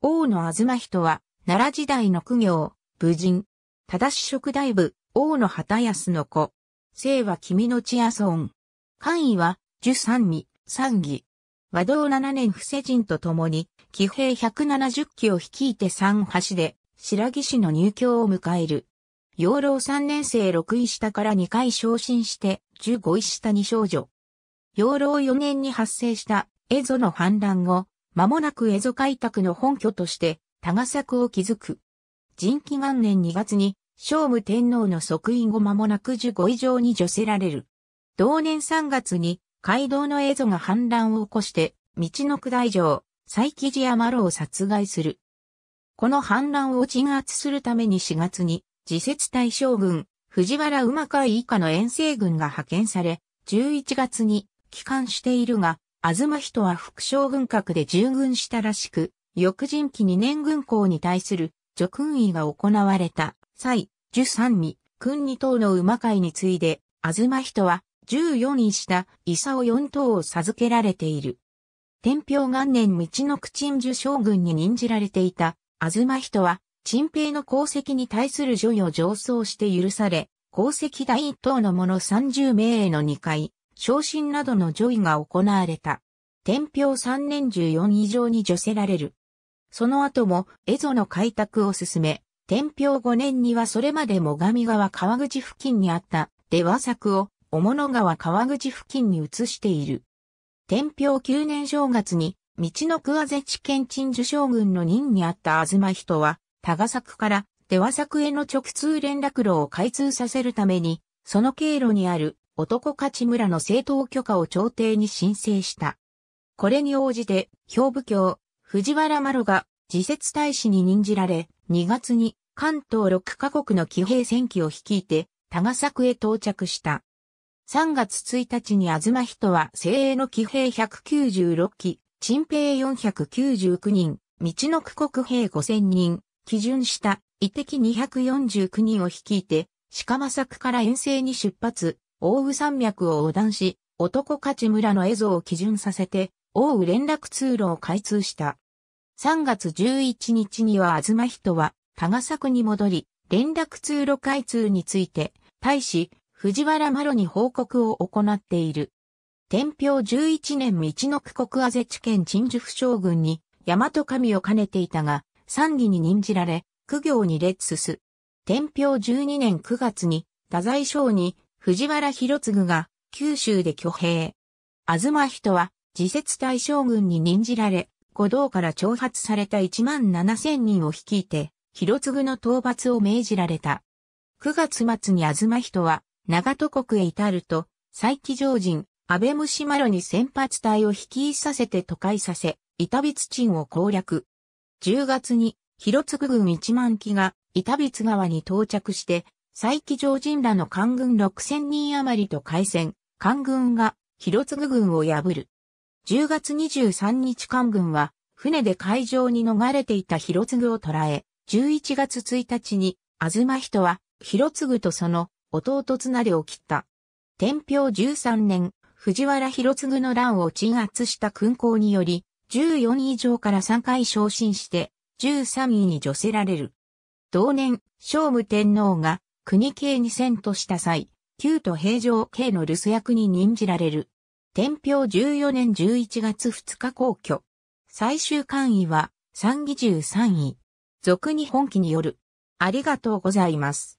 王の東人は、奈良時代の苦行、武人、正し職大部、王の旗安の子。姓は君の千夜村。官位は、十三味、三義。和道七年伏世人と共に、騎兵百七十期を率いて三橋で、白木市の入京を迎える。養老三年生六位下から二回昇進して、十五位下に少女。養老四年に発生した、蝦夷の反乱後、間もなく蝦夷開拓の本拠として、多賀作を築く。人気元年2月に、聖武天皇の即位後間もなく15以上に除せられる。同年3月に、街道の蝦夷が反乱を起こして、道の下大城、佐伯寺山路を殺害する。この反乱を鎮圧するために4月に、自説大将軍、藤原馬海以下の遠征軍が派遣され、11月に帰還しているが、東人は副将軍格で従軍したらしく、翌人期2年軍校に対する叙勲位が行われた際、十三位、君二等の馬会に次いで、東人は十四位した伊佐を四等を授けられている。天平元年道の口鎮樹将軍に任じられていた東人は、陳平の功績に対する助与上奏して許され、功績第一等の者三十名への二回、昇進などの叙位が行われた。天平三年十四以上に除せられる。その後も、蝦夷の開拓を進め、天平五年にはそれまで最上川川口付近にあった出羽作を雄物川川口付近に移している。天平九年正月に、道の桑瀬地県鎮守将軍の任にあった東人は、多賀作から出羽作への直通連絡路を開通させるために、その経路にある男勝村の政党許可を朝廷に申請した。これに応じて、兵部教、藤原麻呂が自説大使に任じられ、2月に関東6カ国の騎兵戦記を率いて、多賀作へ到着した。3月1日に東人は精鋭の騎兵196機、陳兵499人、道の区国兵5000人、基準した、遺敵249人を率いて、鹿間作から遠征に出発、奥羽山脈を横断し、男勝村の絵像を基準させて、奥羽連絡通路を開通した。3月11日には東人は、多賀作に戻り、連絡通路開通について、大使、藤原麻呂に報告を行っている。天平11年道の国あぜ地県陳樹府将軍に、大和神を兼ねていたが、三義に任じられ、苦行に列すす。天平12年9月に、太宰省に、藤原博次が九州で挙兵。東人は自説大将軍に任じられ、五道から挑発された1万7千人を率いて、広次の討伐を命じられた。9月末に東人は、長戸国へ至ると、再起常人、安倍虫マロに先発隊を率いさせて都会させ、板筆鎮を攻略。10月に、広次軍1万機が、板筆川に到着して、再起常人らの官軍6000人余りと改戦、官軍が広津軍を破る。10月23日官軍は、船で海上に逃れていた広津を捕らえ、11月1日に、東人は、広津とその弟つなりを切った。天平13年、藤原広次の乱を鎮圧した勲功により、14位以上から3回昇進して、13位に除せられる。同年、聖武天皇が国系に遷挙した際、旧都平城系の留守役に任じられる。天平14年11月2日公挙。最終官位は、三議十三位。俗に本気による。ありがとうございます。